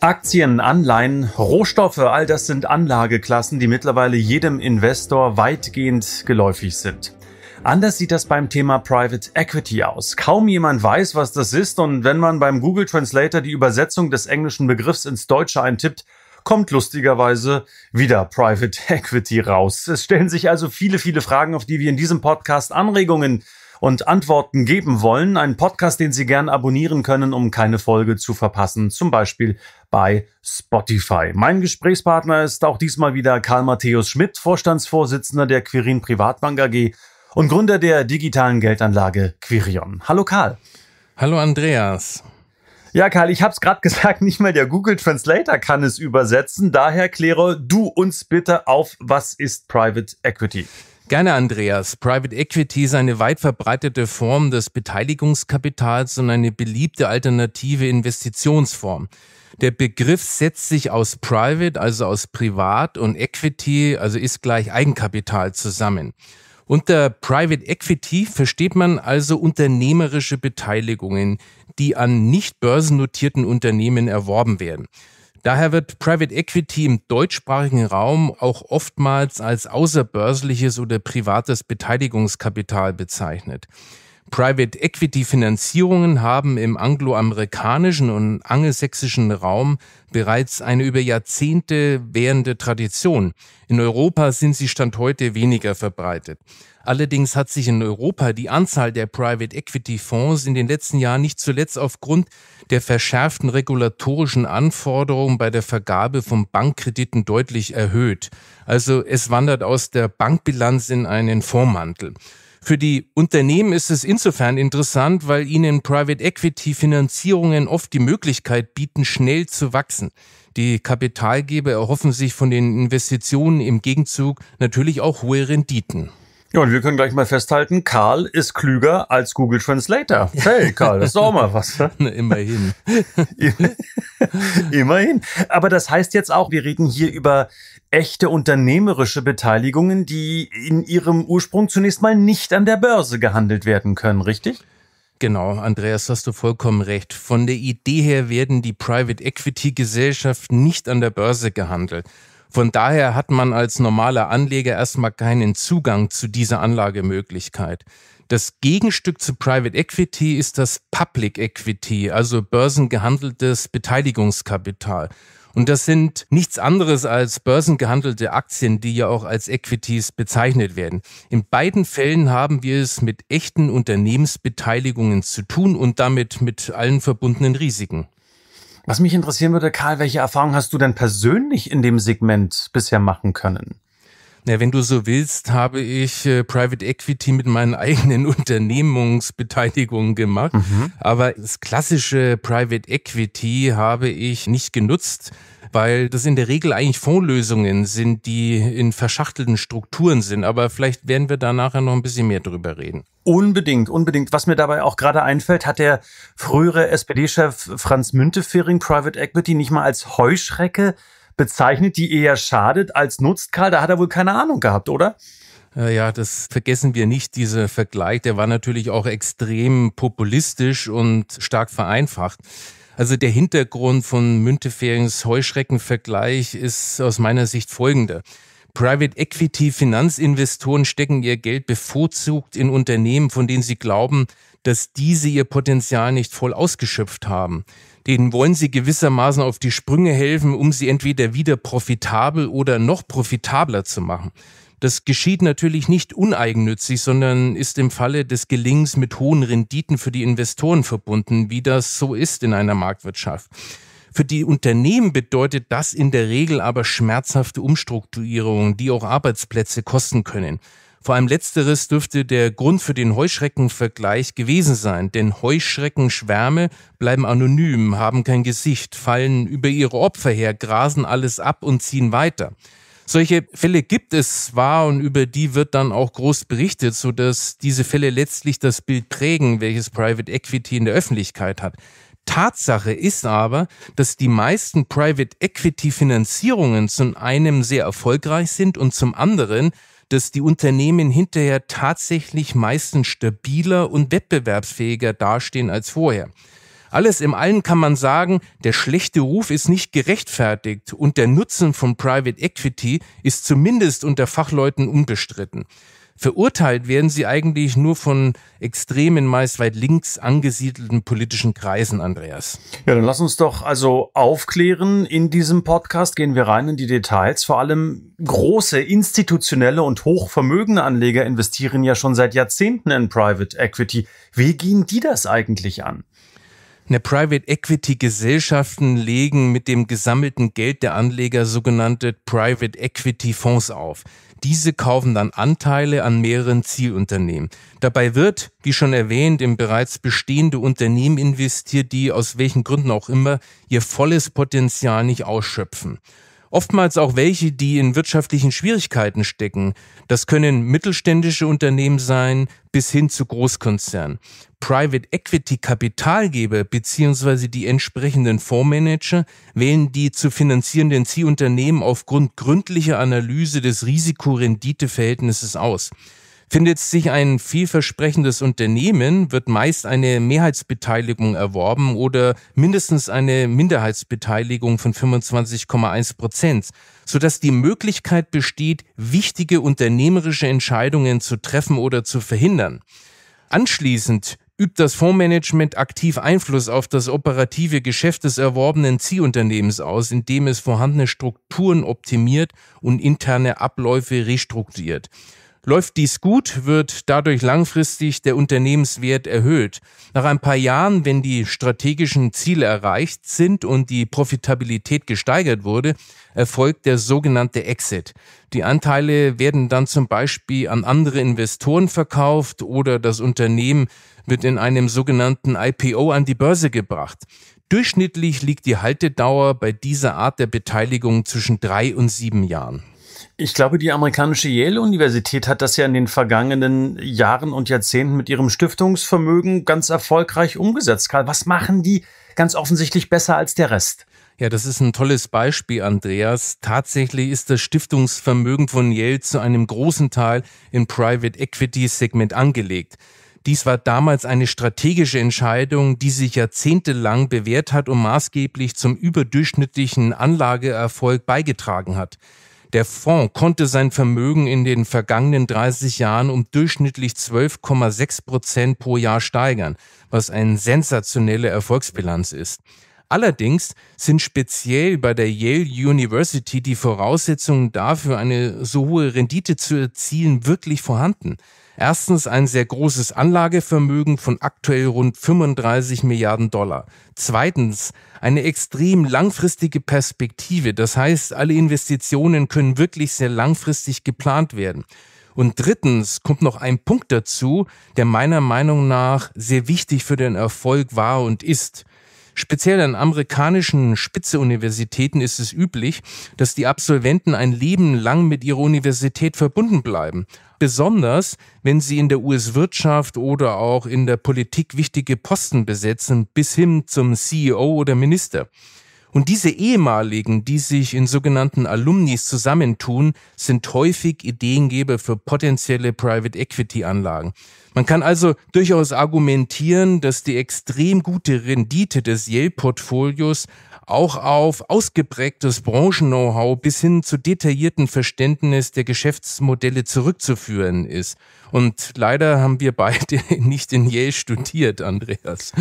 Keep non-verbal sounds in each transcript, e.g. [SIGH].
Aktien, Anleihen, Rohstoffe, all das sind Anlageklassen, die mittlerweile jedem Investor weitgehend geläufig sind. Anders sieht das beim Thema Private Equity aus. Kaum jemand weiß, was das ist und wenn man beim Google Translator die Übersetzung des englischen Begriffs ins Deutsche eintippt, kommt lustigerweise wieder Private [LAUGHS] Equity raus. Es stellen sich also viele, viele Fragen, auf die wir in diesem Podcast Anregungen und Antworten geben wollen. Ein Podcast, den Sie gern abonnieren können, um keine Folge zu verpassen, zum Beispiel bei Spotify. Mein Gesprächspartner ist auch diesmal wieder Karl Matthäus Schmidt, Vorstandsvorsitzender der Quirin Privatbank AG und Gründer der digitalen Geldanlage Quirion. Hallo Karl. Hallo Andreas. Ja, Karl, ich habe es gerade [LAUGHS] gesagt, nicht mal der Google Translator kann es übersetzen. Daher kläre du uns bitte auf, was ist Private Equity? Gerne, Andreas. Private Equity ist eine weit verbreitete Form des Beteiligungskapitals und eine beliebte alternative Investitionsform. Der Begriff setzt sich aus Private, also aus Privat und Equity, also ist gleich Eigenkapital zusammen. Unter Private Equity versteht man also unternehmerische Beteiligungen, die an nicht börsennotierten Unternehmen erworben werden. Daher wird Private Equity im deutschsprachigen Raum auch oftmals als außerbörsliches oder privates Beteiligungskapital bezeichnet. Private Equity Finanzierungen haben im angloamerikanischen und angelsächsischen Raum bereits eine über Jahrzehnte währende Tradition. In Europa sind sie Stand heute weniger verbreitet. Allerdings hat sich in Europa die Anzahl der Private Equity Fonds in den letzten Jahren nicht zuletzt aufgrund der verschärften regulatorischen Anforderungen bei der Vergabe von Bankkrediten deutlich erhöht. Also es wandert aus der Bankbilanz in einen Fondsmantel. Für die Unternehmen ist es insofern interessant, weil ihnen Private Equity Finanzierungen oft die Möglichkeit bieten, schnell zu wachsen. Die Kapitalgeber erhoffen sich von den Investitionen im Gegenzug natürlich auch hohe Renditen. Ja, und wir können gleich mal festhalten, Karl ist klüger als Google Translator. Hey, Karl, das ist auch mal was. Ne? [LAUGHS] Immerhin. [LAUGHS] Immerhin. Aber das heißt jetzt auch, wir reden hier über echte unternehmerische Beteiligungen, die in ihrem Ursprung zunächst mal nicht an der Börse gehandelt werden können, richtig? Genau, Andreas, hast du vollkommen recht. Von der Idee her werden die Private Equity Gesellschaften nicht an der Börse gehandelt. Von daher hat man als normaler Anleger erstmal keinen Zugang zu dieser Anlagemöglichkeit. Das Gegenstück zu Private Equity ist das Public Equity, also börsengehandeltes Beteiligungskapital. Und das sind nichts anderes als börsengehandelte Aktien, die ja auch als Equities bezeichnet werden. In beiden Fällen haben wir es mit echten Unternehmensbeteiligungen zu tun und damit mit allen verbundenen Risiken. Was mich interessieren würde, Karl, welche Erfahrungen hast du denn persönlich in dem Segment bisher machen können? na, wenn du so willst, habe ich äh, Private Equity mit meinen [LAUGHS] eigenen Unternehmungsbeteiligungen gemacht. Mhm. Aber das klassische Private Equity habe ich nicht genutzt weil das in der Regel eigentlich Fondslösungen sind, die in verschachtelten Strukturen sind. Aber vielleicht werden wir da nachher noch ein bisschen mehr drüber reden. Unbedingt, unbedingt. Was mir dabei auch gerade einfällt, hat der frühere SPD-Chef Franz Müntefering Private Equity nicht mal als Heuschrecke bezeichnet, die eher schadet als nutzt. Karl, da hat er wohl keine Ahnung gehabt, oder? Äh, ja, das vergessen wir nicht, dieser Vergleich. Der war natürlich auch extrem populistisch und stark vereinfacht. Also der Hintergrund von Münteferings Heuschreckenvergleich ist aus meiner Sicht folgender. Private Equity Finanzinvestoren stecken ihr Geld bevorzugt in Unternehmen, von denen sie glauben, dass diese ihr Potenzial nicht voll ausgeschöpft haben denen wollen sie gewissermaßen auf die Sprünge helfen, um sie entweder wieder profitabel oder noch profitabler zu machen. Das geschieht natürlich nicht uneigennützig, sondern ist im Falle des Gelingens mit hohen Renditen für die Investoren verbunden, wie das so ist in einer Marktwirtschaft. Für die Unternehmen bedeutet das in der Regel aber schmerzhafte Umstrukturierungen, die auch Arbeitsplätze kosten können. Vor allem letzteres dürfte der Grund für den Heuschreckenvergleich gewesen sein, denn Heuschreckenschwärme bleiben anonym, haben kein Gesicht, fallen über ihre Opfer her, grasen alles ab und ziehen weiter. Solche Fälle gibt es zwar und über die wird dann auch groß berichtet, so dass diese Fälle letztlich das Bild prägen, welches Private Equity in der Öffentlichkeit hat. Tatsache ist aber, dass die meisten Private Equity Finanzierungen zum einen sehr erfolgreich sind und zum anderen dass die Unternehmen hinterher tatsächlich meistens stabiler und wettbewerbsfähiger dastehen als vorher. Alles im Allen kann man sagen, der schlechte Ruf ist nicht gerechtfertigt und der Nutzen von Private Equity ist zumindest unter Fachleuten unbestritten. Verurteilt werden sie eigentlich nur von extremen, meist weit links angesiedelten politischen Kreisen, Andreas. Ja, dann lass uns doch also aufklären. In diesem Podcast gehen wir rein in die Details. Vor allem große institutionelle und hochvermögende Anleger investieren ja schon seit Jahrzehnten in Private Equity. Wie gehen die das eigentlich an? eine Private Equity Gesellschaften legen mit dem gesammelten Geld der Anleger sogenannte Private Equity Fonds auf. Diese kaufen dann Anteile an mehreren Zielunternehmen. Dabei wird, wie schon erwähnt, in bereits bestehende Unternehmen investiert, die aus welchen Gründen auch immer ihr volles Potenzial nicht ausschöpfen oftmals auch welche, die in wirtschaftlichen Schwierigkeiten stecken. Das können mittelständische Unternehmen sein bis hin zu Großkonzernen. Private Equity Kapitalgeber beziehungsweise die entsprechenden Fondsmanager wählen die zu finanzierenden Zielunternehmen aufgrund gründlicher Analyse des Risikorenditeverhältnisses aus. Findet sich ein vielversprechendes Unternehmen, wird meist eine Mehrheitsbeteiligung erworben oder mindestens eine Minderheitsbeteiligung von 25,1 Prozent, sodass die Möglichkeit besteht, wichtige unternehmerische Entscheidungen zu treffen oder zu verhindern. Anschließend übt das Fondsmanagement aktiv Einfluss auf das operative Geschäft des erworbenen Zielunternehmens aus, indem es vorhandene Strukturen optimiert und interne Abläufe restrukturiert. Läuft dies gut, wird dadurch langfristig der Unternehmenswert erhöht. Nach ein paar Jahren, wenn die strategischen Ziele erreicht sind und die Profitabilität gesteigert wurde, erfolgt der sogenannte Exit. Die Anteile werden dann zum Beispiel an andere Investoren verkauft oder das Unternehmen wird in einem sogenannten IPO an die Börse gebracht. Durchschnittlich liegt die Haltedauer bei dieser Art der Beteiligung zwischen drei und sieben Jahren. Ich glaube, die amerikanische Yale-Universität hat das ja in den vergangenen Jahren und Jahrzehnten mit ihrem Stiftungsvermögen ganz erfolgreich umgesetzt. Karl, was machen die ganz offensichtlich besser als der Rest? Ja, das ist ein tolles Beispiel, Andreas. Tatsächlich ist das Stiftungsvermögen von Yale zu einem großen Teil im Private Equity Segment angelegt. Dies war damals eine strategische Entscheidung, die sich jahrzehntelang bewährt hat und maßgeblich zum überdurchschnittlichen Anlageerfolg beigetragen hat. Der Fonds konnte sein Vermögen in den vergangenen 30 Jahren um durchschnittlich 12,6 Prozent pro Jahr steigern, was eine sensationelle Erfolgsbilanz ist. Allerdings sind speziell bei der Yale University die Voraussetzungen dafür, eine so hohe Rendite zu erzielen, wirklich vorhanden. Erstens ein sehr großes Anlagevermögen von aktuell rund 35 Milliarden Dollar. Zweitens eine extrem langfristige Perspektive. Das heißt, alle Investitionen können wirklich sehr langfristig geplant werden. Und drittens kommt noch ein Punkt dazu, der meiner Meinung nach sehr wichtig für den Erfolg war und ist. Speziell an amerikanischen Spitzeuniversitäten ist es üblich, dass die Absolventen ein Leben lang mit ihrer Universität verbunden bleiben. Besonders, wenn sie in der US-Wirtschaft oder auch in der Politik wichtige Posten besetzen, bis hin zum CEO oder Minister. Und diese ehemaligen, die sich in sogenannten Alumnis zusammentun, sind häufig Ideengeber für potenzielle Private Equity Anlagen. Man kann also durchaus argumentieren, dass die extrem gute Rendite des Yale-Portfolios auch auf ausgeprägtes Branchen-Know-how bis hin zu detaillierten Verständnis der Geschäftsmodelle zurückzuführen ist. Und leider haben wir beide [LAUGHS] nicht in Yale studiert, Andreas.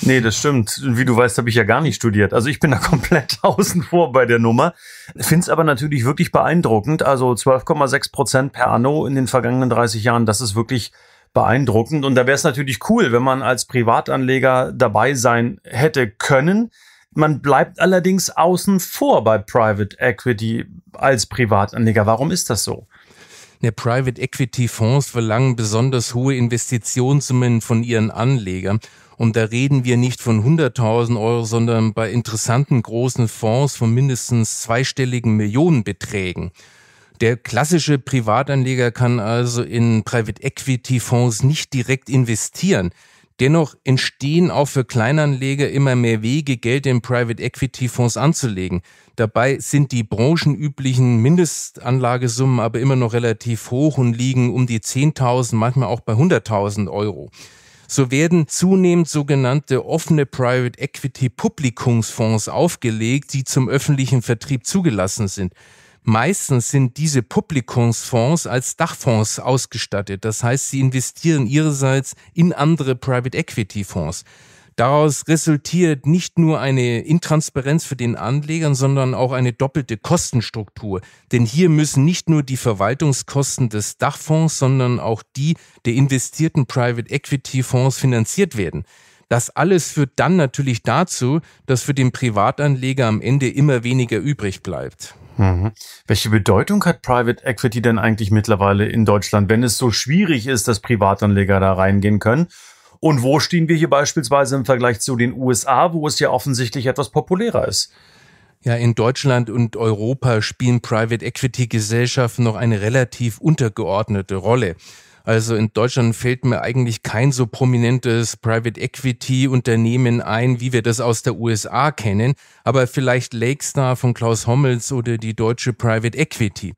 Nee, das stimmt. Wie du weißt, habe ich ja gar nicht studiert. Also ich bin da [LAUGHS] komplett außen vor bei der Nummer. Finde es aber natürlich wirklich beeindruckend. Also 12,6 Prozent per Anno in den vergangenen 30 Jahren, das ist wirklich beeindruckend. Und da wäre es natürlich cool, wenn man als Privatanleger dabei sein hätte können. Man bleibt allerdings außen vor bei Private Equity als Privatanleger. Warum ist das so? Der Private Equity Fonds verlangen besonders hohe Investitionssummen von ihren Anlegern. Und da reden wir nicht von 100.000 Euro, sondern bei interessanten großen Fonds von mindestens zweistelligen Millionenbeträgen. Der klassische Privatanleger kann also in Private Equity Fonds nicht direkt investieren. Dennoch entstehen auch für Kleinanleger immer mehr Wege, Geld in Private Equity Fonds anzulegen. Dabei sind die branchenüblichen Mindestanlagesummen aber immer noch relativ hoch und liegen um die 10.000, manchmal auch bei 100.000 Euro. So werden zunehmend sogenannte offene Private Equity Publikumsfonds aufgelegt, die zum öffentlichen Vertrieb zugelassen sind. Meistens sind diese Publikumsfonds als Dachfonds ausgestattet. Das heißt, sie investieren ihrerseits in andere Private Equity Fonds. Daraus resultiert nicht nur eine Intransparenz für den Anlegern, sondern auch eine doppelte Kostenstruktur. Denn hier müssen nicht nur die Verwaltungskosten des Dachfonds, sondern auch die der investierten Private Equity Fonds finanziert werden. Das alles führt dann natürlich dazu, dass für den Privatanleger am Ende immer weniger übrig bleibt. Mhm. Welche Bedeutung hat Private Equity denn eigentlich mittlerweile in Deutschland, wenn es so schwierig ist, dass Privatanleger da reingehen können? Und wo stehen wir hier beispielsweise im Vergleich zu den USA, wo es ja offensichtlich etwas populärer ist? Ja, in Deutschland und Europa spielen Private Equity Gesellschaften noch eine relativ untergeordnete Rolle. Also in Deutschland fällt mir eigentlich kein so prominentes Private Equity Unternehmen ein, wie wir das aus der USA kennen, aber vielleicht Lakestar von Klaus Hommels oder die deutsche Private Equity.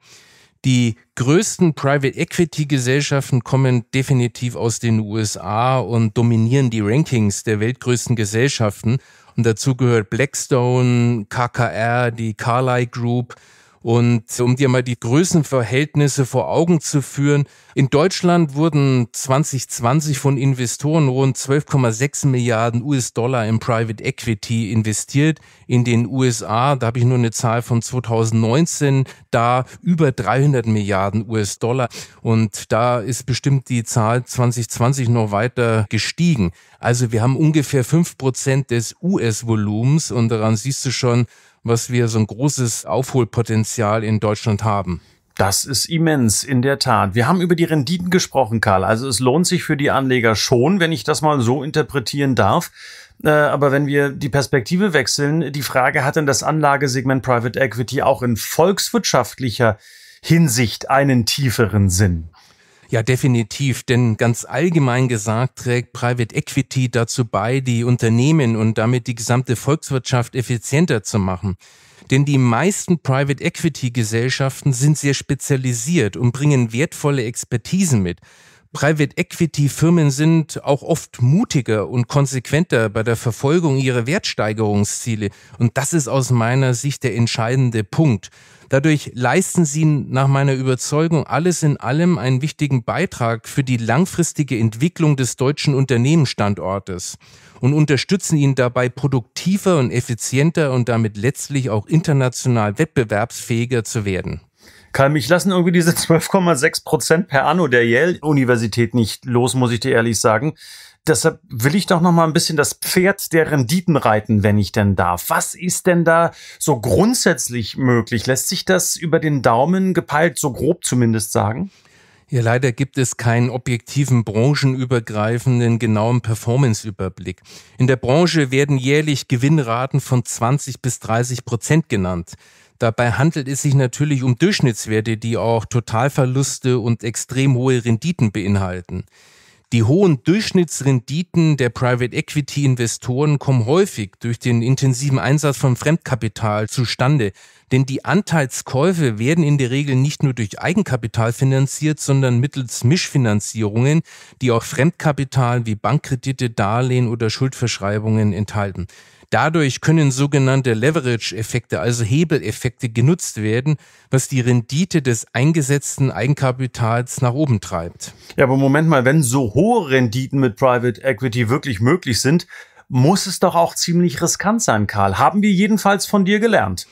Die größten Private Equity Gesellschaften kommen definitiv aus den USA und dominieren die Rankings der weltgrößten Gesellschaften. Und dazu gehört Blackstone, KKR, die Carlyle Group, und um dir mal die Größenverhältnisse vor Augen zu führen, in Deutschland wurden 2020 von Investoren rund 12,6 Milliarden US-Dollar in Private Equity investiert. In den USA, da habe ich nur eine Zahl von 2019, da über 300 Milliarden US-Dollar. Und da ist bestimmt die Zahl 2020 noch weiter gestiegen. Also wir haben ungefähr 5% Prozent des US-Volumens und daran siehst du schon, was wir so ein großes Aufholpotenzial in Deutschland haben. Das ist immens, in der Tat. Wir haben über die Renditen gesprochen, Karl. Also es lohnt sich für die Anleger schon, wenn ich das mal so interpretieren darf. Äh, aber wenn wir die Perspektive wechseln, die Frage, hat denn das Anlagesegment Private Equity auch in volkswirtschaftlicher Hinsicht einen tieferen Sinn? Ja, definitiv, denn ganz allgemein gesagt trägt Private Equity dazu bei, die Unternehmen und damit die gesamte Volkswirtschaft effizienter zu machen. Denn die meisten Private Equity Gesellschaften sind sehr spezialisiert und bringen wertvolle Expertisen mit. Private Equity Firmen sind auch oft mutiger und konsequenter bei der Verfolgung ihrer Wertsteigerungsziele. Und das ist aus meiner Sicht der entscheidende Punkt. Dadurch leisten sie nach meiner Überzeugung alles in allem einen wichtigen Beitrag für die langfristige Entwicklung des deutschen Unternehmensstandortes und unterstützen ihn dabei produktiver und effizienter und damit letztlich auch international wettbewerbsfähiger zu werden. Karl, mich lassen irgendwie diese 12,6 [LAUGHS] Prozent per anno der Yale-Universität nicht los, muss ich dir ehrlich sagen. Deshalb will ich doch noch mal ein bisschen das Pferd der Renditen reiten, wenn ich denn darf. Was ist denn da so grundsätzlich möglich? Lässt sich das über den Daumen gepeilt, so grob zumindest sagen? Ja, leider gibt es keinen objektiven, branchenübergreifenden, genauen Performance-Überblick. In der Branche werden jährlich Gewinnraten von 20 bis 30 Prozent genannt. Dabei handelt es sich natürlich um Durchschnittswerte, die auch Totalverluste und extrem hohe Renditen beinhalten. Die hohen Durchschnittsrenditen der Private Equity Investoren kommen häufig durch den intensiven Einsatz von Fremdkapital zustande, denn die Anteilskäufe werden in der Regel nicht nur durch Eigenkapital finanziert, sondern mittels Mischfinanzierungen, die auch Fremdkapital wie Bankkredite, Darlehen oder Schuldverschreibungen enthalten. Dadurch können sogenannte Leverage-Effekte, also Hebeleffekte genutzt werden, was die Rendite des eingesetzten Eigenkapitals nach oben treibt. Ja, aber Moment mal, wenn so hohe Renditen mit Private Equity wirklich möglich sind, muss es doch auch ziemlich riskant sein, Karl. Haben wir jedenfalls von dir gelernt.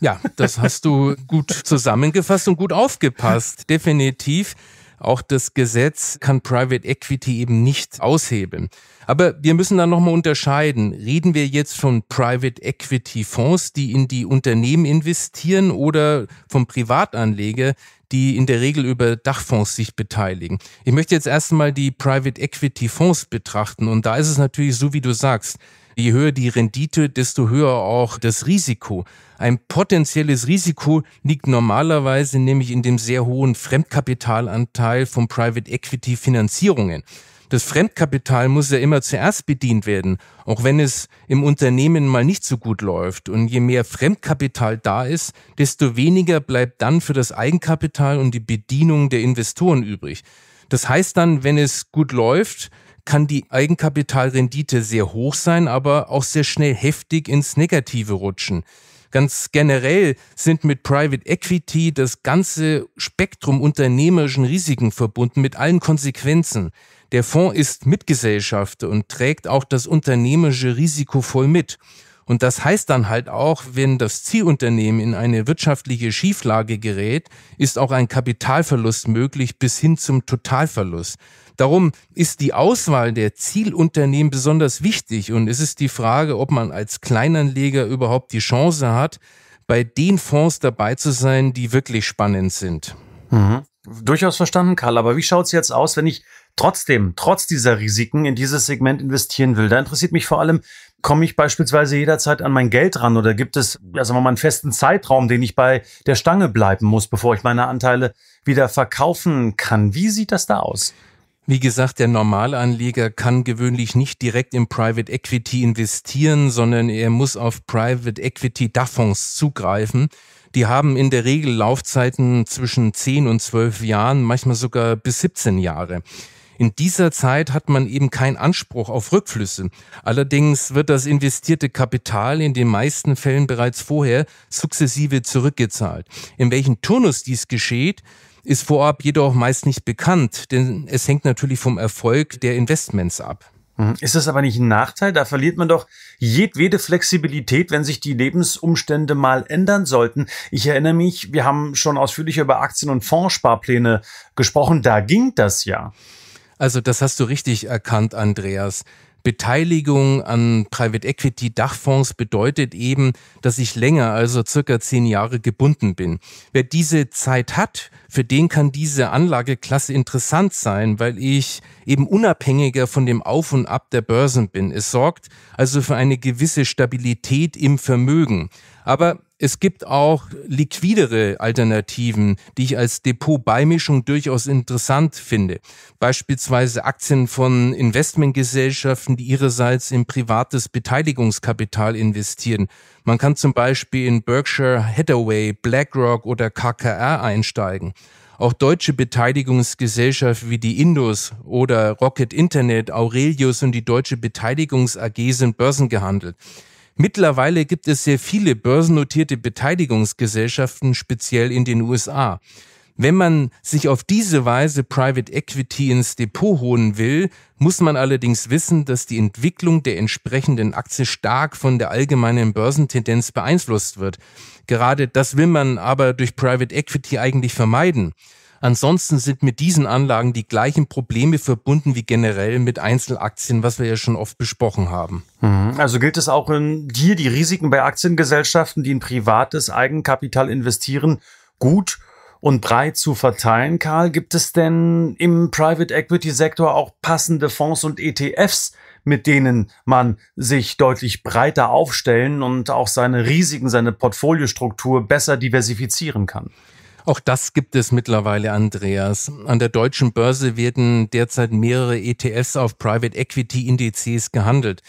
Ja, das hast du [LAUGHS] gut zusammengefasst und gut aufgepasst. Definitiv. Auch das Gesetz kann Private Equity eben nicht aushebeln. Aber wir müssen da nochmal unterscheiden. Reden wir jetzt von Private Equity Fonds, die in die Unternehmen investieren oder vom Privatanleger, die in der Regel über Dachfonds sich beteiligen. Ich möchte jetzt erstmal die Private Equity Fonds betrachten und da ist es natürlich so, wie du sagst. Je höher die Rendite, desto höher auch das Risiko. Ein potenzielles Risiko liegt normalerweise nämlich in dem sehr hohen Fremdkapitalanteil von Private Equity Finanzierungen. Das Fremdkapital muss ja immer zuerst bedient werden, auch wenn es im Unternehmen mal nicht so gut läuft. Und je mehr Fremdkapital da ist, desto weniger bleibt dann für das Eigenkapital und die Bedienung der Investoren übrig. Das heißt dann, wenn es gut läuft, kann die Eigenkapitalrendite sehr hoch sein, aber auch sehr schnell heftig ins Negative rutschen. Ganz generell sind mit Private Equity das ganze Spektrum unternehmerischen Risiken verbunden mit allen Konsequenzen. Der Fonds ist Mitgesellschaft und trägt auch das unternehmerische Risiko voll mit. Und das heißt dann halt auch, wenn das Zielunternehmen in eine wirtschaftliche Schieflage gerät, ist auch ein Kapitalverlust möglich bis hin zum Totalverlust. Darum ist die Auswahl der Zielunternehmen besonders wichtig und es ist die Frage, ob man als Kleinanleger überhaupt die Chance hat, bei den Fonds dabei zu sein, die wirklich spannend sind. Mhm durchaus verstanden, Karl. Aber wie schaut's jetzt aus, wenn ich trotzdem, trotz dieser Risiken in dieses Segment investieren will? Da interessiert mich vor allem, komme ich beispielsweise jederzeit an mein Geld ran oder gibt es, ja, sagen wir mal, einen festen Zeitraum, den ich bei der Stange bleiben muss, bevor ich meine Anteile wieder verkaufen kann? Wie sieht das da aus? Wie gesagt, der Normalanleger kann gewöhnlich nicht direkt in Private Equity investieren, sondern er muss auf Private Equity Dachfonds zugreifen. Die haben in der Regel Laufzeiten zwischen 10 und 12 Jahren, manchmal sogar bis 17 Jahre. In dieser Zeit hat man eben keinen Anspruch auf Rückflüsse. Allerdings wird das investierte Kapital in den meisten Fällen bereits vorher sukzessive zurückgezahlt. In welchem Turnus dies geschieht, ist vorab jedoch meist nicht bekannt, denn es hängt natürlich vom Erfolg der Investments ab. Mhm. Ist das aber nicht ein Nachteil? Da verliert man doch jedwede Flexibilität, wenn sich die Lebensumstände mal ändern sollten. Ich erinnere mich, wir haben schon ausführlich über Aktien- und Fondssparpläne gesprochen. Da ging das ja. Also das hast du richtig erkannt, Andreas. Beteiligung an Private Equity Dachfonds bedeutet eben, dass ich länger, also circa zehn Jahre gebunden bin. Wer diese Zeit hat, für den kann diese Anlageklasse interessant sein, weil ich eben unabhängiger von dem Auf und Ab der Börsen bin. Es sorgt also für eine gewisse Stabilität im Vermögen. Aber es gibt auch liquidere Alternativen, die ich als Depotbeimischung durchaus interessant finde. Beispielsweise Aktien von Investmentgesellschaften, die ihrerseits in privates Beteiligungskapital investieren. Man kann zum Beispiel in Berkshire Hathaway, BlackRock oder KKR einsteigen. Auch deutsche Beteiligungsgesellschaften wie die Indus oder Rocket Internet, Aurelius und die Deutsche Beteiligungs AG sind börsengehandelt. Mittlerweile gibt es sehr viele börsennotierte Beteiligungsgesellschaften, speziell in den USA. Wenn man sich auf diese Weise Private Equity ins Depot holen will, muss man allerdings wissen, dass die Entwicklung der entsprechenden Aktie stark von der allgemeinen Börsentendenz beeinflusst wird. Gerade das will man aber durch Private Equity eigentlich vermeiden. Ansonsten sind mit diesen Anlagen die gleichen Probleme verbunden wie generell mit Einzelaktien, was wir ja schon oft besprochen haben. Mhm. Also gilt es auch in dir, die Risiken bei Aktiengesellschaften, die in privates Eigenkapital investieren, gut und breit zu verteilen, Karl? Gibt es denn im Private Equity Sektor auch passende Fonds und ETFs, mit denen man sich deutlich breiter aufstellen und auch seine Risiken, seine Portfoliostruktur besser diversifizieren kann? Auch das gibt es mittlerweile, Andreas. An der deutschen Börse werden derzeit mehrere ETFs auf Private Equity Indizes gehandelt.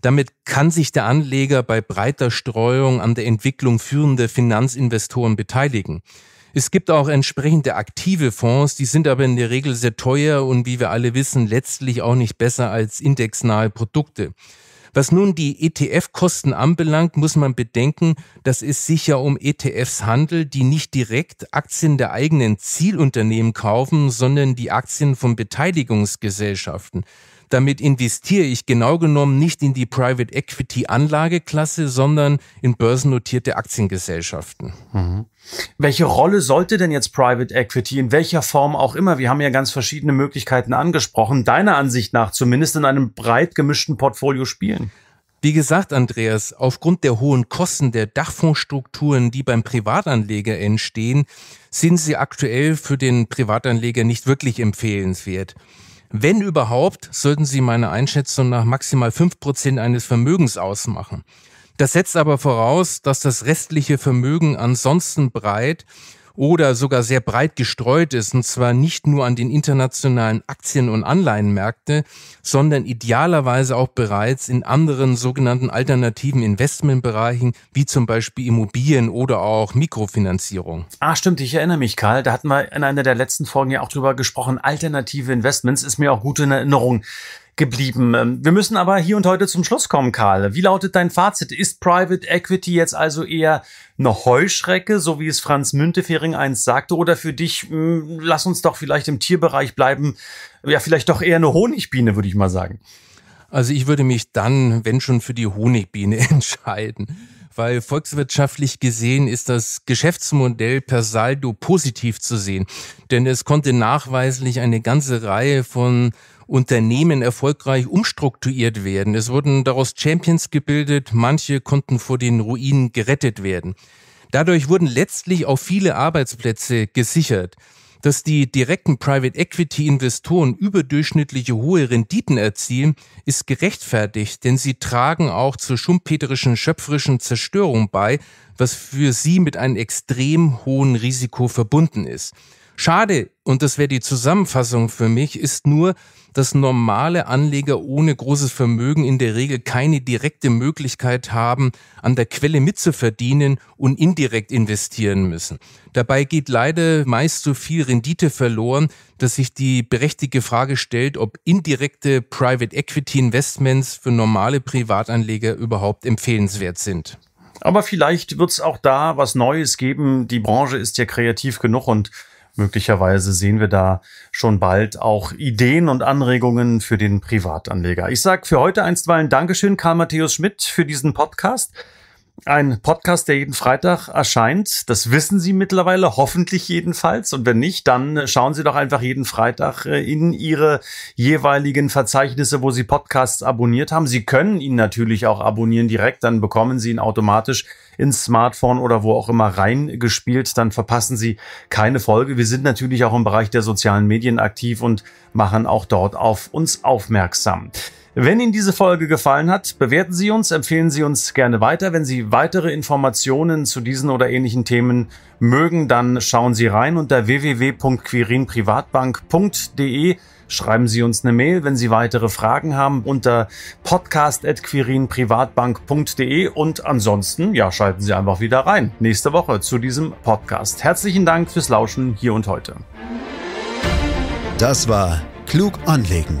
Damit kann sich der Anleger bei breiter Streuung an der Entwicklung führender Finanzinvestoren beteiligen. Es gibt auch entsprechende aktive Fonds, die sind aber in der Regel sehr teuer und wie wir alle wissen, letztlich auch nicht besser als indexnahe Produkte. Was nun die ETF-Kosten anbelangt, muss man bedenken, dass es sich ja um ETFs handelt, die nicht direkt Aktien der eigenen Zielunternehmen kaufen, sondern die Aktien von Beteiligungsgesellschaften. Damit investiere ich genau genommen nicht in die Private Equity Anlageklasse, sondern in börsennotierte Aktiengesellschaften. Mhm. Welche Rolle sollte denn jetzt Private Equity in welcher Form auch immer? Wir haben ja ganz verschiedene Möglichkeiten angesprochen, deiner Ansicht nach zumindest in einem breit gemischten Portfolio spielen. Wie gesagt, Andreas, aufgrund der hohen Kosten der Dachfondsstrukturen, die beim Privatanleger entstehen, sind sie aktuell für den Privatanleger nicht wirklich empfehlenswert. Wenn überhaupt, sollten sie meiner Einschätzung nach maximal fünf Prozent eines Vermögens ausmachen. Das setzt aber voraus, dass das restliche Vermögen ansonsten breit oder sogar sehr breit gestreut ist, und zwar nicht nur an den internationalen Aktien- und Anleihenmärkte, sondern idealerweise auch bereits in anderen sogenannten alternativen Investmentbereichen, wie zum Beispiel Immobilien oder auch Mikrofinanzierung. Ah, stimmt, ich erinnere mich, Karl, da hatten wir in einer der letzten Folgen ja auch drüber gesprochen. Alternative Investments ist mir auch gut in Erinnerung geblieben. Ähm, wir müssen aber hier und heute zum Schluss kommen, Karl. Wie lautet dein Fazit? Ist Private Equity jetzt also eher eine Heuschrecke, so wie es Franz Müntefering einst sagte, oder für dich, hm, lass uns doch vielleicht im Tierbereich bleiben, ja, vielleicht doch eher eine Honigbiene, würde ich mal sagen. Also ich würde mich dann, wenn schon, für die Honigbiene [LAUGHS] entscheiden weil volkswirtschaftlich gesehen ist das Geschäftsmodell per Saldo positiv zu sehen, denn es konnte nachweislich eine ganze Reihe von Unternehmen erfolgreich umstrukturiert werden. Es wurden daraus Champions gebildet, manche konnten vor den Ruinen gerettet werden. Dadurch wurden letztlich auch viele Arbeitsplätze gesichert. Dass die direkten Private Equity Investoren überdurchschnittliche hohe Renditen erzielen, ist gerechtfertigt, denn sie tragen auch zur schumpeterischen schöpferischen Zerstörung bei, was für sie mit einem extrem hohen Risiko verbunden ist. Schade, und das wäre die Zusammenfassung für mich, ist nur, dass normale Anleger ohne großes Vermögen in der Regel keine direkte Möglichkeit haben, an der Quelle mitzuverdienen und indirekt investieren müssen. Dabei geht leider meist so viel Rendite verloren, dass sich die berechtigte Frage stellt, ob indirekte Private Equity Investments für normale Privatanleger überhaupt empfehlenswert sind. Aber vielleicht wird es auch da was Neues geben. Die Branche ist ja kreativ genug und Möglicherweise sehen wir da schon bald auch Ideen und Anregungen für den Privatanleger. Ich sage für heute einstweilen Dankeschön, Karl Matthäus Schmidt, für diesen Podcast. Ein Podcast, der jeden Freitag erscheint. Das wissen Sie mittlerweile, hoffentlich jedenfalls. Und wenn nicht, dann schauen Sie doch einfach jeden Freitag äh, in Ihre jeweiligen Verzeichnisse, wo Sie Podcasts abonniert haben. Sie können ihn natürlich auch abonnieren direkt, dann bekommen Sie ihn automatisch ins Smartphone oder wo auch immer reingespielt. Dann verpassen Sie keine Folge. Wir sind natürlich auch im Bereich der sozialen Medien aktiv und machen auch dort auf uns aufmerksam. Wenn Ihnen diese Folge gefallen hat, bewerten Sie uns, empfehlen Sie uns gerne weiter. Wenn Sie weitere Informationen zu diesen oder ähnlichen Themen mögen, dann schauen Sie rein unter www.quirinprivatbank.de. Schreiben Sie uns eine Mail, wenn Sie weitere Fragen haben, unter podcast.quirinprivatbank.de und ansonsten, ja, schalten Sie einfach wieder rein nächste Woche zu diesem Podcast. Herzlichen Dank fürs Lauschen hier und heute. Das war Klug anlegen